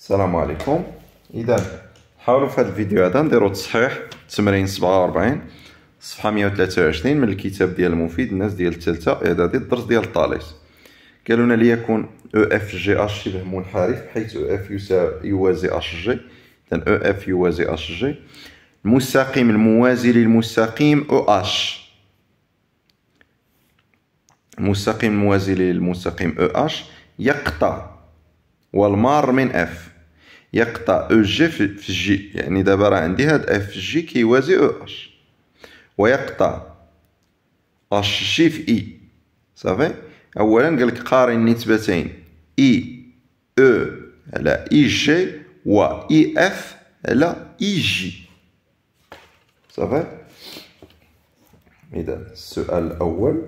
السلام عليكم اذا حاولوا في هذا الفيديو هذا نديروا تصحيح تمرين 47 صفحه 123 من الكتاب ديال المفيد الناس ديال الثالثه اعدادي الدرس ديال الطاليس قالوا لنا ليكون او اف جي اش شبه منحرف حيث e او اف يوازي اش جي اذا او اف يوازي اش جي المستقيم الموازي للمستقيم او e اش المستقيم الموازي للمستقيم او e اش يقطع والمار من اف يقطع او جي في جي يعني دابا راه عندي هاد اف جي كيوازي او اش ويقطع اش جي في اي e. صافي اولا قالك قارن نسبتين اي e, او e على اي جي و اي اف على اي جي صافي اذا السؤال الاول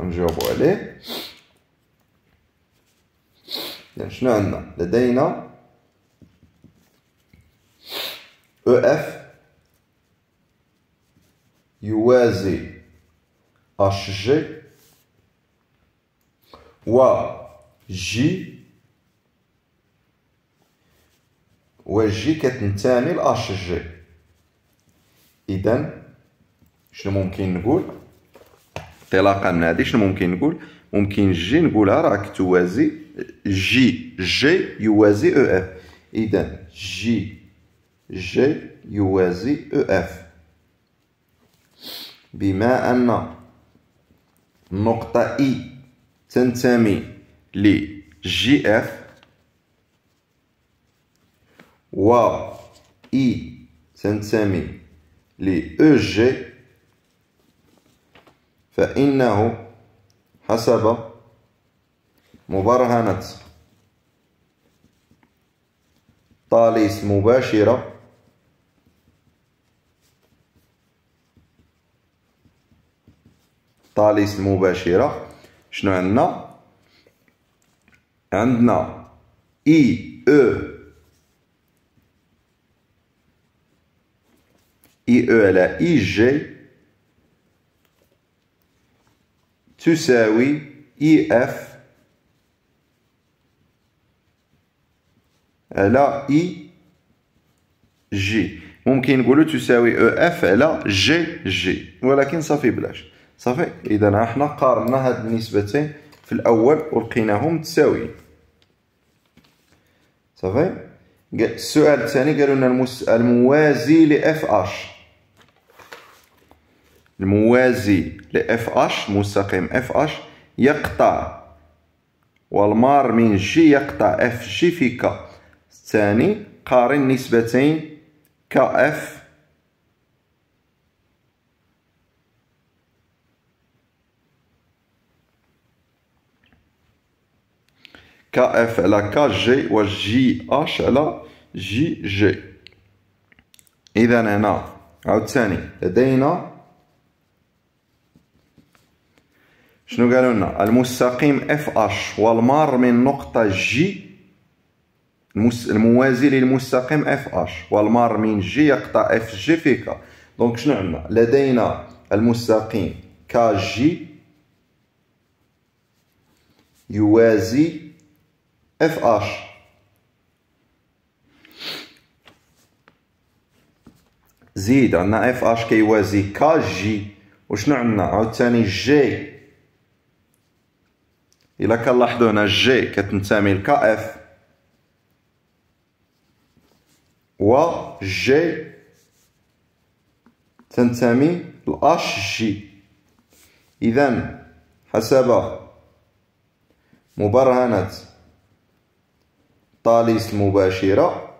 نجاوبو عليه إذا يعني شنو عندنا لدينا او e اف يوازي جي و جي و جي كتنتمي لاش جي إذا شنو ممكن نقول انطلاقا من هذه شنو ممكن نقول ممكن جي نقولها راك توازي جي جي يوازي او اف اذا جي جي يوازي او e اف بما ان النقطه اي e تنتمي ل جي اف و اي تنتمي ل او e جي فإنه حسب مبرهنة طاليس مباشرة طاليس المباشرة شنو عندنا عندنا اي او اي او على اي جي تساوي اي e اف على اي e جي ممكن نقولوا تساوي او e اف على جي جي ولكن صافي بلاش صافي اذا احنا قارنا هاد النسبتين في الاول ولقيناهم متساويين صافي السؤال الثاني قالوا لنا الموازي لاف اش الموازي لإف أش مستقيم إف أش يقطع والمار من جي يقطع إف جي في كا الثاني قارن نسبتين ك إف ك إف على كا جي و جي أش على جي جي إذا هنا عاوتاني لدينا شنو قالوا لنا المستقيم اف اش والمار من نقطة جي الموازي للمستقيم اف اش والمار من جي يقطع اف جي في ك دونك شنو عندنا لدينا المستقيم كا جي يوازي اف اش زيد عندنا اف اش كيوازي كا جي وشنو عندنا عاوتاني جي الا كنلاحظوا هنا جي كتنتمي لك اف و جي تنتمي لاش جي اذا حسب مبرهنه طاليس المباشره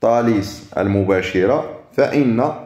طاليس المباشره فان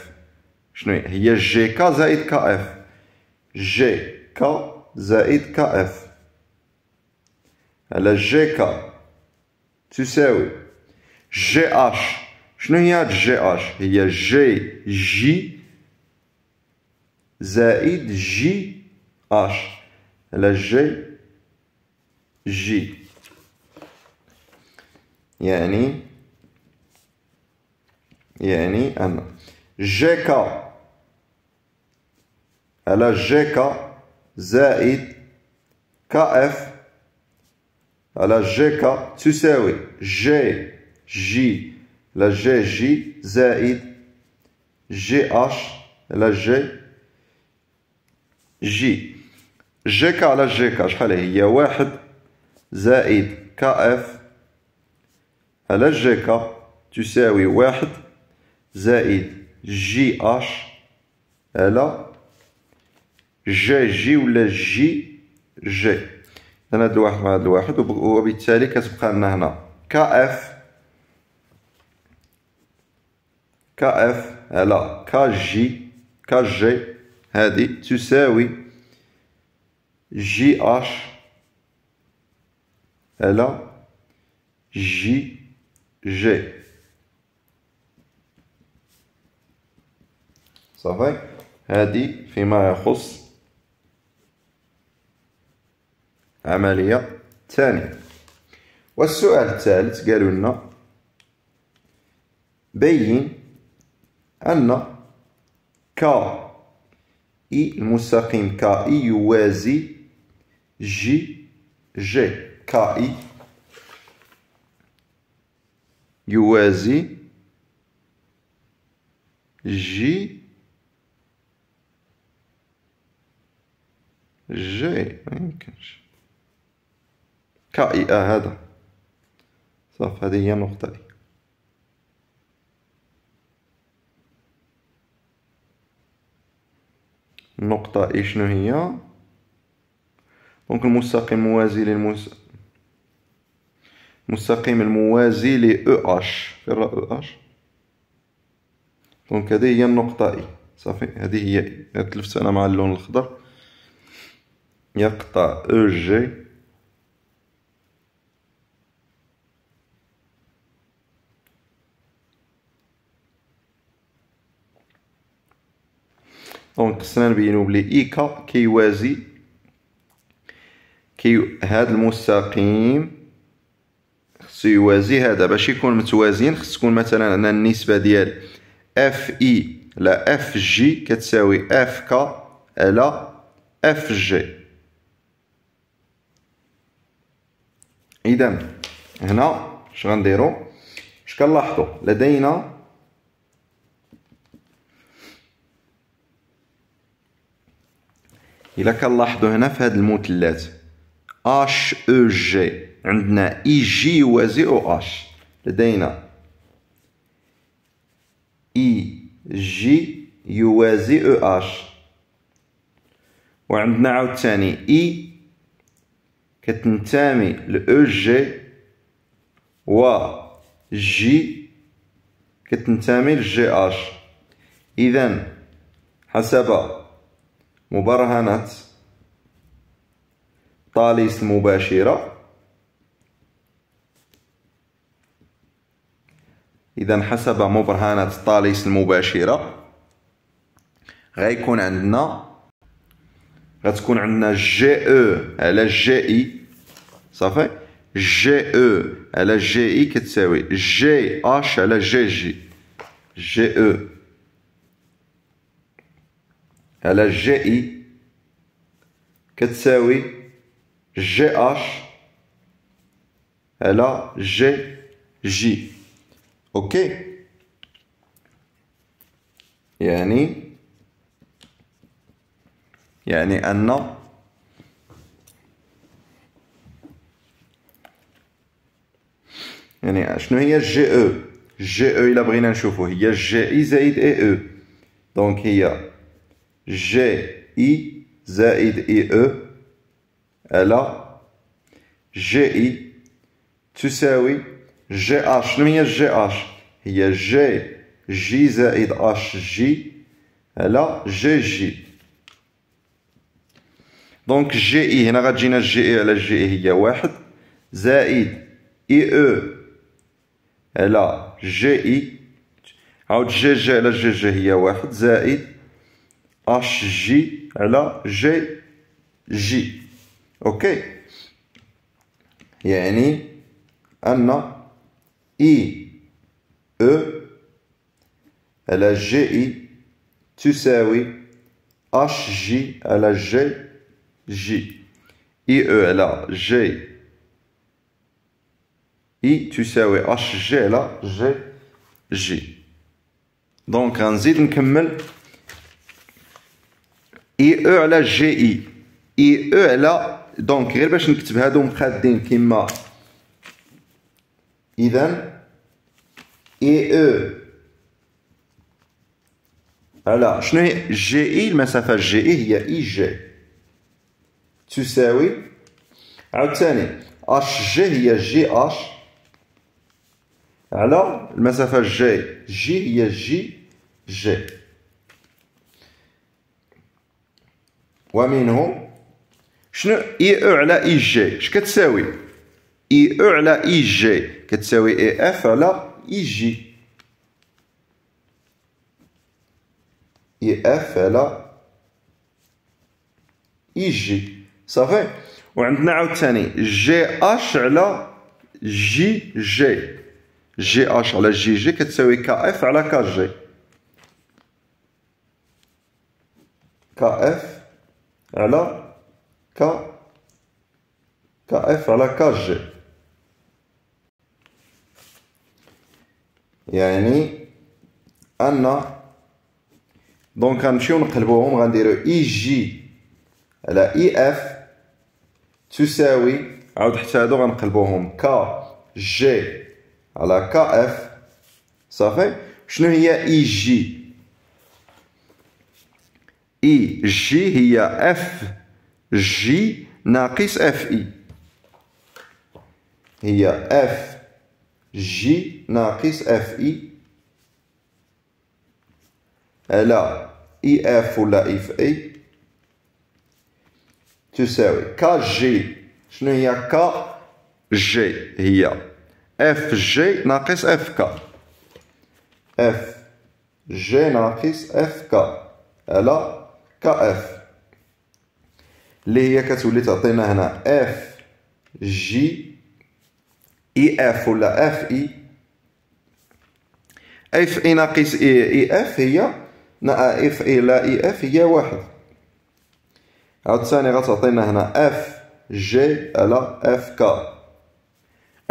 شنو هي جي كا زائد كا اف جي كا زائد كا اف على جي كا تساوي جي اش شنو هي هاد جي اش هي جي جي زائد جي اش على جي جي يعني يعني أن جي كا على جي كا زائد كا اف على جي كا تساوي جي جي على جي جي زائد جي اش على جي جي جي كا على جي كا شحال هي واحد زائد كا اف على جي كا تساوي واحد زائد جي اش على جي جي ولا جي جي انا هاد الواحد مع هاد الواحد وبالتالي كتبقى لنا هنا ك اف ك اف على كا جي كا جي هادي تساوي جي اش على جي جي صافي هادي فيما يخص عملية ثانية والسؤال الثالث قالوا لنا بين أن ك إي المستقيم ك إي يوازي جي جي ك إي يوازي جي جي ما يمكنش كاي هذا صاف هذه هي النقطة اي النقطة اي شنو هي دونك المستقيم الموازي للمس المستقيم الموازي ل او e اش فين راه او e اش دونك هذه هي النقطة اي صافي هذه هي تلفت انا مع اللون الاخضر يقطع او e جي دونك خصنا نبينو بلي إيكا كيوازي كي هاد المستقيم خصو يوازي هذا باش يكون متوازين خص تكون مثلا هنا النسبة ديال اف اي على اف جي كتساوي اف كا على اف جي اذا هنا اش غنديرو اش لدينا الا كنلاحظوا هنا في هاد المثلث اش او جي عندنا اي e جي يوازي او اش لدينا اي e جي يوازي او اش وعندنا عاوتاني اي e. كتنتمي لاو جي و جي كتنتمي لجي اش اذا حسب مبرهنات طاليس المباشرة إذا حسب مبرهنات طاليس المباشرة غيكون عندنا غتكون عندنا جي او على جي اي صافي جي او على جي اي كتساوي جي اش على جي جي جي او على جي اي كتساوي جي اش على جي جي اوكي يعني يعني ان يعني شنو هي جي او جي او الا بغينا نشوفو هي جي اي زائد اي او دونك هي جي اي زائد اي او على جي اي تساوي جي اش شنو هي جي اش هي جي جي زائد اش جي على جي جي دونك جي اي هنا غتجينا جي اي e. على جي اي e هي واحد زائد اي او على جي اي عاود جي جي على جي جي هي واحد زائد HJ, elle a GJ. OK Yéni, Anna, I, E, elle a GI, tu sais oui. est HJ, elle a GJ. I, E, elle a GI, tu sais oui. est HG, elle a GJ. Donc, Ranzid, on peut... اي او على جي اي اي او على دونك غير باش نكتب هادو مقادين كيما اذا اي او على شنو هي جي اي المسافه جي اي هي اي جي تساوي عاوتاني اش جي هي جي اش على المسافه جي جي هي جي جي ومنهم شنو اي او على اي جي اش كتساوي اي او على اي جي كتساوي اي اف على اي جي اي اف على اي جي صافي وعندنا عاوتاني جي اش على جي جي جي اش على جي جي كتساوي ك اف على ك جي ك اف على ك ك اف على ك جي يعني ان دونك غنمشيو نقلبوهم غنديرو اي e جي على اي e اف تساوي عاود حتى هادو غنقلبوهم ك جي على ك اف صافي شنو هي اي e جي اي جي هي اف جي ناقص اف اي هي اف جي ناقص اف اي على اي اف ولا اف اي تساوي كا جي شنو هي كا جي هي اف جي ناقص اف كا اف جي ناقص اف كا على ك اف اللي هي كتولي تعطينا هنا اف جي اي اف ولا اف اي اف اي ناقص اي اي اف هي اف اي e لا اي e اف هي واحد عاوتاني غتعطينا هنا اف جي على اف كا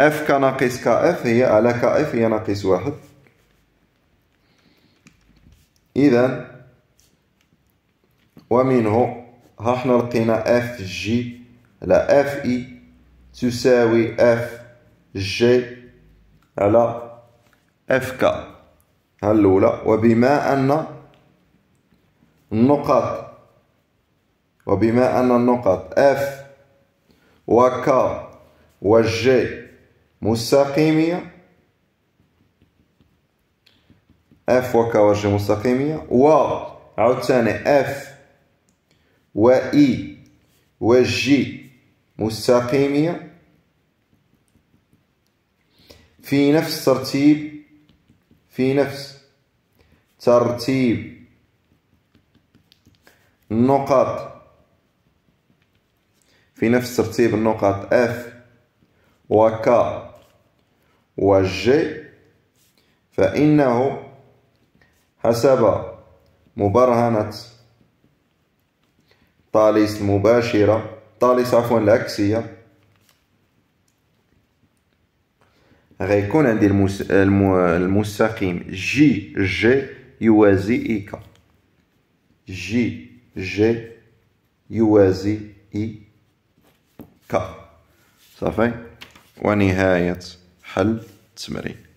اف كا ناقص ك اف هي على ك اف هي ناقص واحد اذا ومنه ها حنا لقينا اف جي على اف اي تساوي اف جي على اف كا ها الاولى وبما ان النقط وبما ان النقط اف و جي مستقيميه اف و جي مستقيميه و عاوتاني اف و اي و جي مستقيمية في نفس ترتيب في نفس ترتيب النقاط في نفس ترتيب النقاط اف و ك و جي فإنه حسب مبرهنة طاليس المباشرة طاليس عفوا العكسية غيكون عندي المس... الم... المستقيم جي جي يوازي إيكا جي جي يوازي إي كا صافي ونهاية حل التمرين